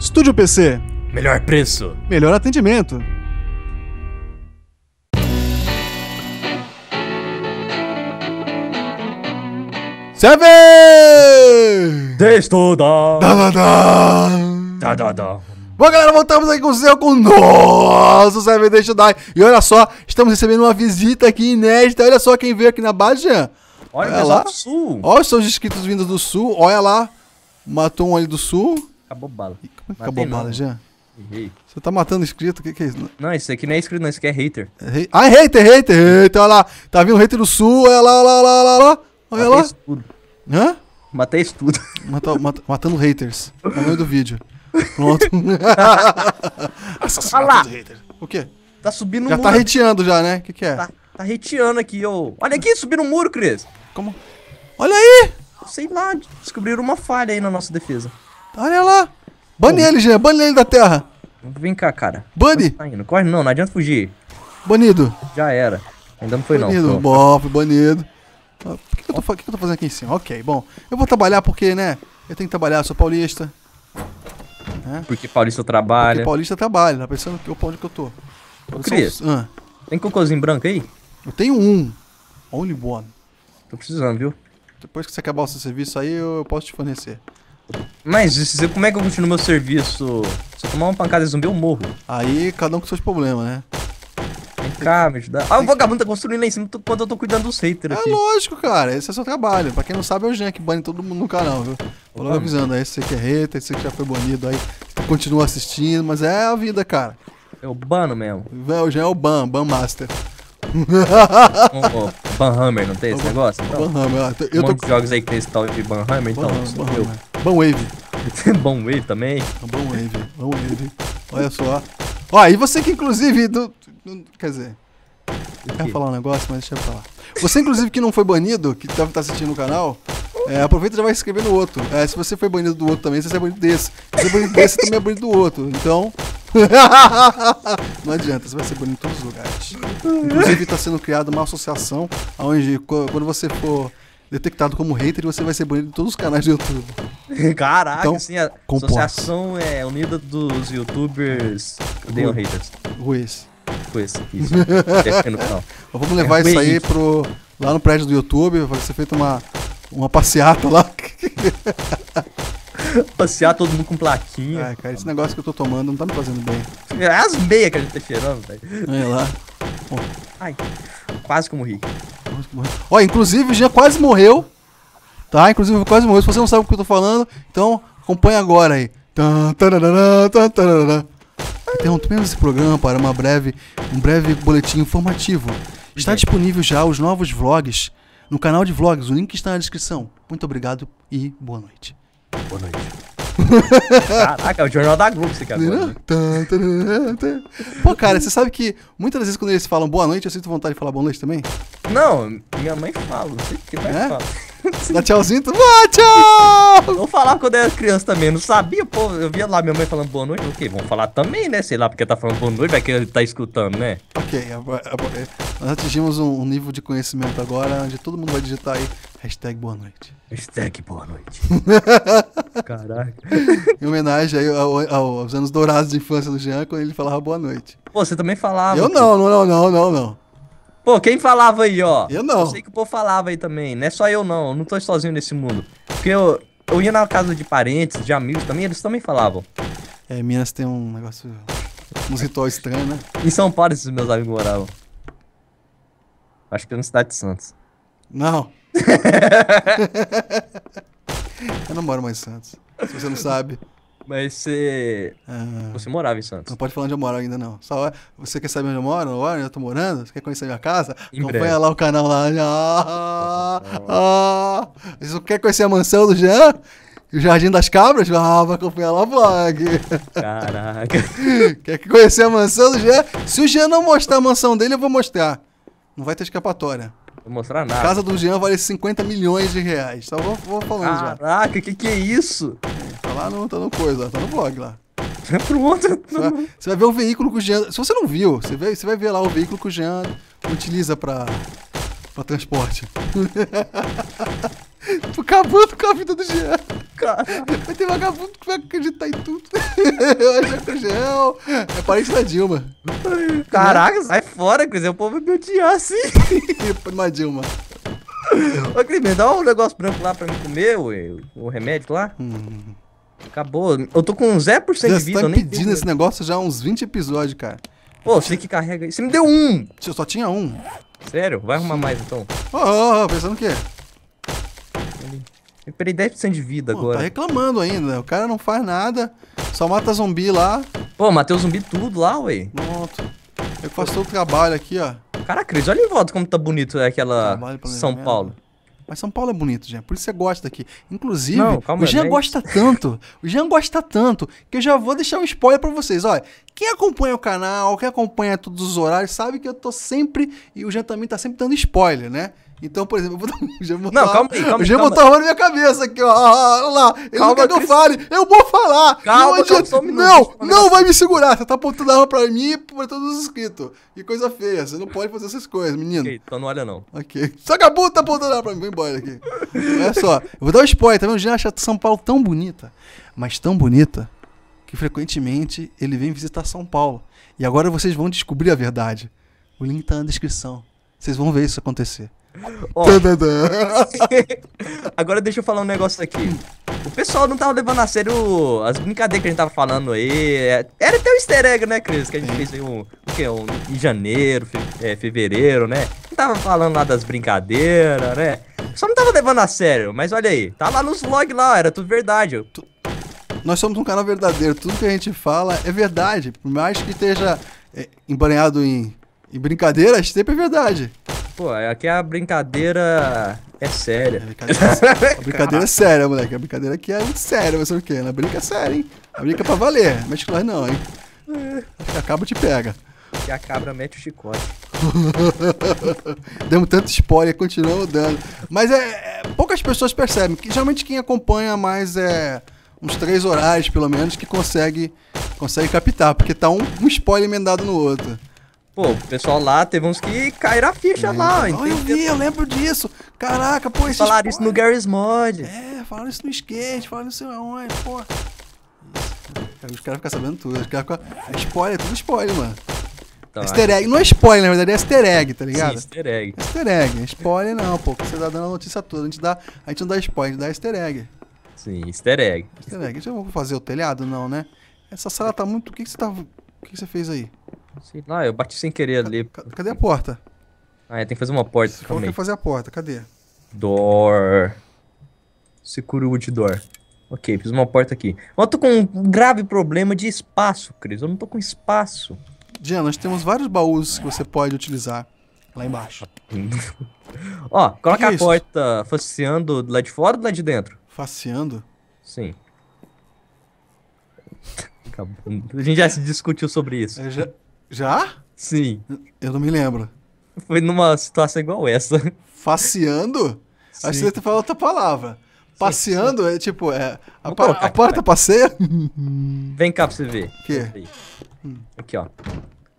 Estúdio PC. Melhor preço. Melhor atendimento. Serve! Destoda! Da, da, da. Da, da, da. Bom, galera, voltamos aqui com o seu, com o nosso Seven Day to Die. E olha só, estamos recebendo uma visita aqui inédita. Olha só quem veio aqui na base, Jean. Olha, olha lá. do Sul. Olha os seus inscritos vindos do Sul. Olha lá. Matou um ali do Sul. Acabou bala. Fica bobada, já Errei. Você tá matando inscrito? O que, que é isso? Não, isso aqui não é inscrito, não. Isso aqui é hater. É Ah, é hater, hater, hater. Olha lá. Tá vindo hater do sul. Olha lá, olha lá, olha lá. Olha lá. Olha tudo. Hã? Matei isso tudo. Mata, mat, matando haters. No meio do vídeo. Pronto. olha lá. O quê? Tá subindo já um tá muro. Já tá hateando já, né? O que, que é? Tá, tá hateando aqui, ô. Olha aqui, subindo um muro, Cris. Como? Olha aí! Sei lá, descobriram uma falha aí na nossa defesa. Olha lá! Bane ele, Jean. Bane ele da terra. Vem cá, cara. Bane. Tá não Corre não, não adianta fugir. Banido. Já era. Ainda não foi banido. não. Banido, foi banido. Tá, o que, que, eu tô, que, que eu tô fazendo aqui em cima? Ok, bom. Eu vou trabalhar porque, né? Eu tenho que trabalhar, sou paulista. Né? Porque paulista trabalha. Porque paulista trabalha. Tá pensando que, onde que eu tô? Ô, Cris, ah. tem cocôzinho branco aí? Eu tenho um. Only one. Tô precisando, viu? Depois que você acabar o seu serviço aí, eu posso te fornecer. Mas como é que eu continuo meu serviço? Se eu tomar uma pancada de zumbi, eu morro. Aí cada um com seus problemas, né? Vem cá, me ajudar. Ah, o vagabundo tá construindo lá em cima quando eu tô cuidando dos haters é aqui. É lógico, cara. Esse é o seu trabalho. Pra quem não sabe, é o Jean que bane todo mundo no canal, viu? Vou logo avisando. Aí você que é hater, esse que já foi banido, aí continua assistindo. Mas é a vida, cara. É o bano mesmo. É, o Jean é o ban, ban master. Banhammer, não tem é esse negócio? Então, Banhammer. Eu tô... Um monte de jogos aí que tem esse tal de Banhammer, então. Banhammer. Bom wave. bom wave também? Bom wave, bom wave. Olha só. Ó, e você que inclusive. Do, do quer dizer. Eu quero falar um negócio, mas deixa eu falar. Você, inclusive, que não foi banido, que deve estar assistindo o canal, é, aproveita e já vai se inscrever no outro. É, se você foi banido do outro também, você é banido desse. Se você é banido desse, você também é banido do outro. Então. não adianta, você vai ser banido em todos os lugares. Inclusive, está sendo criada uma associação onde, quando você for detectado como hater e você vai ser banido de todos os canais do YouTube. Caraca, então, sim, a Associação é, Unida dos Youtubers Odeiam Haters. Ruiz. Ruiz, isso. Vamos levar é isso aí pro, lá no prédio do YouTube, vai ser feita uma, uma passeata lá. Passear todo mundo com plaquinha. Ai, cara, esse negócio que eu tô tomando não tá me fazendo bem. É as meias que a gente tá cheirando, velho. Olha lá. Bom. Ai, quase que eu morri. Ó, inclusive o Jean quase morreu. Tá? Inclusive quase morreu. Se você não sabe o que eu tô falando, então acompanha agora aí. mesmo esse programa para uma breve, um breve boletim informativo. Está disponível já os novos vlogs no canal de vlogs. O link está na descrição. Muito obrigado e boa noite. Boa noite. Caraca, é o Jornal da Globo você quer? agora. Né? Pô, cara, você sabe que muitas vezes quando eles falam boa noite, eu sinto vontade de falar boa noite também? Não, minha mãe fala, não sei o que mais é? fala. Dá tchauzinho, tu... Ah, tchau! Vou falar quando eu era criança também, não sabia, pô. Eu via lá minha mãe falando boa noite, ok, vamos falar também, né? Sei lá, porque tá falando boa noite, vai que ele tá escutando, né? Ok, nós atingimos um nível de conhecimento agora, onde todo mundo vai digitar aí, hashtag boa noite. Hashtag boa noite. Caraca. Em homenagem aí ao, ao, aos anos dourados de infância do Jean, quando ele falava boa noite. Pô, você também falava. Eu não, não, não, não, não, não. Pô, quem falava aí, ó? Eu não. Eu sei que o povo falava aí também. Não é só eu, não. Eu não tô sozinho nesse mundo. Porque eu, eu ia na casa de parentes, de amigos também, eles também falavam. É, Minas tem um negócio. um ritual estranho, né? Em São Paulo esses meus amigos moravam. Acho que é na cidade de Santos. Não. eu não moro mais em Santos. Se você não sabe. Mas você. Ah, você morava em Santos? Não pode falar onde eu moro ainda, não. Só você quer saber onde eu moro? Onde eu tô morando? Você quer conhecer minha casa? Em Acompanha então breve. lá o canal lá. Ah, ah, você quer conhecer a mansão do Jean? E o Jardim das Cabras? Ah, vai acompanhar lá o vlog. Caraca. Quer conhecer a mansão do Jean? Se o Jean não mostrar a mansão dele, eu vou mostrar. Não vai ter escapatória. Vou mostrar nada. A casa do Jean vale 50 milhões de reais. Só tá, vou, vou falando Caraca, já. Caraca, que que é isso? lá no, tá no coisa, tá no blog lá. Tá pronto. Você vai, você vai ver o veículo que o Jean. Se você não viu, você vai, você vai ver lá o veículo que o Jean utiliza pra, pra transporte. Tô tipo, acabando com a vida do Jean. Cara. Vai ter vagabundo que vai acreditar em tudo. Eu acho que o Jean é parente da Dilma. Caraca, sai fora, Cris. É o povo vai me odiar assim. Uma é Dilma. Ô, Cris, me dá um negócio branco lá pra mim comer, o o remédio lá. Hum. Acabou. Eu tô com 0% de vida. Você tá pedindo esse negócio já há uns 20 episódios, cara. Pô, você que carrega aí. Você me deu um! Eu só tinha um. Sério? Vai arrumar mais então. Ô, oh, oh, oh, pensando o quê? Eu perdi 10% de vida Pô, tá agora. Tá reclamando ainda. Né? O cara não faz nada. Só mata zumbi lá. Pô, matei o zumbi tudo lá, ué. Pronto. Eu faço todo o trabalho aqui, ó. Cara, Cris, olha em volta como tá bonito aquela São é Paulo. Mas São Paulo é bonito, Jean. Por isso você gosta aqui. Inclusive, não, calma, o Jean gosta tanto. O Jean gosta tanto que eu já vou deixar um spoiler para vocês. Olha, quem acompanha o canal, quem acompanha todos os horários, sabe que eu tô sempre. E o Jean também tá sempre dando spoiler, né? Então, por exemplo, eu vou dar um gemotão. Não, calma aí, calma aí. Gemotão na minha cabeça aqui, ó. Ah, ah, olha lá. Ele calma, não quer que eu fale. Eu vou falar. Calma, não, calma, só um minuto, não, não, vai me segurar. Você tá apontando a arma pra mim e pra todos os inscritos. Que coisa feia. Você não pode fazer essas coisas, menino. Ok, então não olha não. Ok. Só Sagabundo tá apontando a arma pra mim. Vou embora aqui. olha só. Eu vou dar um spoiler. Tá vendo? O Jean acha São Paulo tão bonita, mas tão bonita, que frequentemente ele vem visitar São Paulo. E agora vocês vão descobrir a verdade. O link tá na descrição. Vocês vão ver isso acontecer. Ó, agora deixa eu falar um negócio aqui. O pessoal não tava levando a sério as brincadeiras que a gente tava falando aí. É, era até um easter egg, né, Cris? Que a gente fez aí um, o quê? Um, em janeiro, fe, é, fevereiro, né? Não tava falando lá das brincadeiras, né? Só não tava levando a sério, mas olha aí. Tá lá nos vlogs lá, era tudo verdade. Tu... Nós somos um canal verdadeiro. Tudo que a gente fala é verdade. Por mais que esteja é, embranhado em, em brincadeiras, sempre é verdade. Pô, aqui a brincadeira é séria. É- a brincadeira é séria, moleque. A brincadeira aqui é séria, você o quê? Na é brinca é séria, hein? A brinca é pra valer. Mexe com nós não, hein? É. A cabra te pega. E a cabra mete o chicote. Demos tanto spoiler, continuamos dando. Mas é, é, poucas pessoas percebem. Que, geralmente quem acompanha mais é uns três horários, pelo menos, que consegue, consegue captar, porque tá um, um spoiler emendado no outro. Pô, o pessoal lá teve uns que caíram a ficha lá, ó. Oh, eu vi, eu lembro disso. Caraca, pô, esse. Falaram isso no Garry's Mod. É, falaram isso no skate, falaram isso aonde, pô. Os caras ficam sabendo tudo. Os caras ficam. É spoiler, tudo spoiler, mano. Então, easter egg, não é spoiler, na verdade, é easter egg, tá ligado? Sim, easter egg. easter egg, é spoiler não, pô. Você tá dando a notícia toda. A gente, dá, a gente não dá spoiler, a gente dá easter egg. Sim, easter egg. Easter egg. não vai é fazer o telhado, não, né? Essa sala tá muito. O que, que você tá. O que, que você fez aí? Sei lá, eu bati sem querer ali. Cadê a porta? Ah, é, tem que fazer uma porta. Você falou que fazer a porta, cadê? Door. Security door. Ok, fiz uma porta aqui. Eu tô com um grave problema de espaço, Cris. Eu não tô com espaço. Jean, nós temos vários baús que você pode utilizar lá embaixo. Ó, coloca que a é porta faceando do lado de fora ou do lado de dentro? Faceando? Sim. Acabou. A gente já se discutiu sobre isso. Eu já... Já? Sim. Eu não me lembro. Foi numa situação igual essa. Faceando? Sim. Acho que você falou outra palavra. Passeando sim, sim. é tipo, é. A, a porta aqui, passeia? Vem cá pra você ver. O quê? Aqui, ó.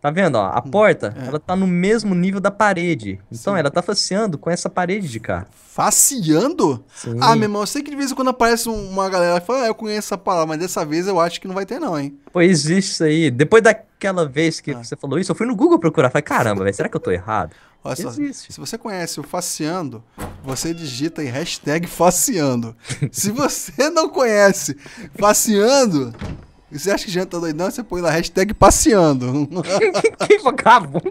Tá vendo, ó? A hum. porta, é. ela tá no mesmo nível da parede. Então, Sim. ela tá faceando com essa parede de cá. Faceando? Sim. Ah, meu irmão, eu sei que de vez em quando aparece uma galera e fala, ah, eu conheço essa palavra, mas dessa vez eu acho que não vai ter não, hein? Pô, existe isso aí. Depois daquela vez que ah. você falou isso, eu fui no Google procurar. Falei, caramba, velho, será que eu tô errado? Olha só, existe. se você conhece o faceando, você digita em hashtag faceando. se você não conhece faceando... Você acha que janta doidão? É você põe lá hashtag passeando. que vagabundo.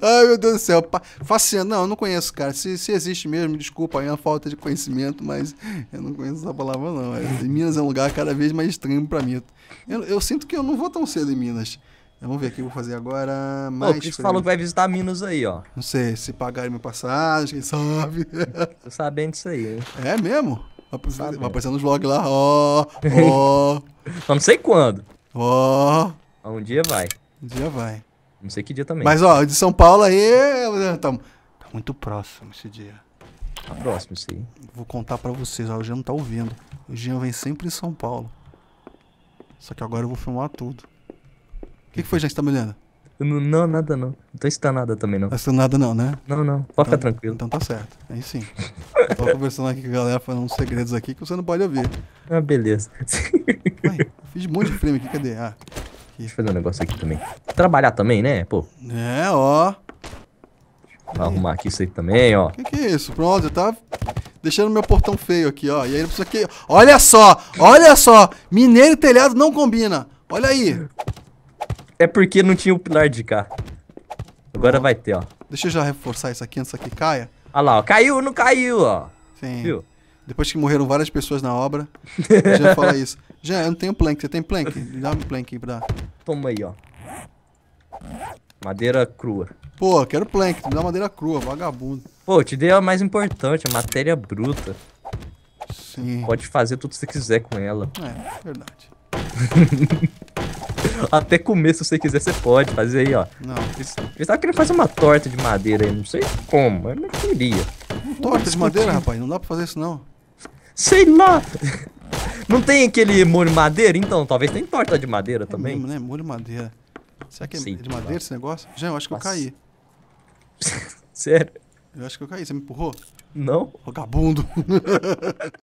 Ai, meu Deus do céu. passeando? não, eu não conheço, cara. Se, se existe mesmo, desculpa aí a falta de conhecimento, mas eu não conheço essa palavra, não. É, Minas é um lugar cada vez mais estranho pra mim. Eu, eu, sinto que eu não vou tão cedo em Minas. Vamos ver o que eu vou fazer agora. Mais Pô, Cris falou que vai visitar Minas aí, ó. Não sei, se pagarem minha passagem, quem sabe. Tô sabendo disso aí. É mesmo? Vai aparecendo tá aparecer nos vlogs lá, ó, ó. Não sei quando. Ó. Ah, um dia vai. Um dia vai. Não sei que dia também. Mas, ó, de São Paulo aí, tá, tá muito próximo esse dia. Tá próximo, sim. Vou contar pra vocês, ó, o Jean não tá ouvindo. O Jean vem sempre em São Paulo. Só que agora eu vou filmar tudo. O que, que foi, gente? Tá me olhando? Não, não, nada não. Não tô estanada também não. Tá estanada não, né? Não, não. Pode então, ficar tranquilo. Então tá certo. Aí sim. Eu conversando aqui com a galera, falando uns segredos aqui que você não pode ouvir. Ah, beleza. Ué, fiz um monte de frame aqui, cadê? Ah. Aqui. Deixa eu fazer um negócio aqui também. Trabalhar também, né, pô? É, ó. Vou arrumar aqui isso aí também, ó. Que que é isso? Pronto, tá deixando meu portão feio aqui, ó. E aí não precisa que... Olha só! Olha só! Mineiro e telhado não combina. Olha aí. É porque não tinha o pilar de cá. Agora vai ter, ó. Deixa eu já reforçar isso aqui antes que caia. Olha lá, ó. Caiu, não caiu, ó. Sim. Viu? Depois que morreram várias pessoas na obra, já fala isso. Já, eu não tenho plank. Você tem plank? Dá um plank aí pra... Toma aí, ó. Madeira crua. Pô, quero plank. Me dá madeira crua, vagabundo. Pô, te dei a mais importante, a matéria bruta. Sim. Pode fazer tudo que você quiser com ela. É, verdade. Até comer, se você quiser, você pode fazer aí, ó. Não. Eu tava querendo fazer uma torta de madeira aí, não sei como, eu não queria. Torta de madeira, rapaz, não dá pra fazer isso não. Sei lá. Não tem aquele molho madeira? Então, talvez tem torta de madeira é também. Mesmo, né? Molho madeira. Será que é Sim, de madeira lá. esse negócio? Já, eu acho que eu caí. Sério? Eu acho que eu caí, você me empurrou? Não. Vagabundo.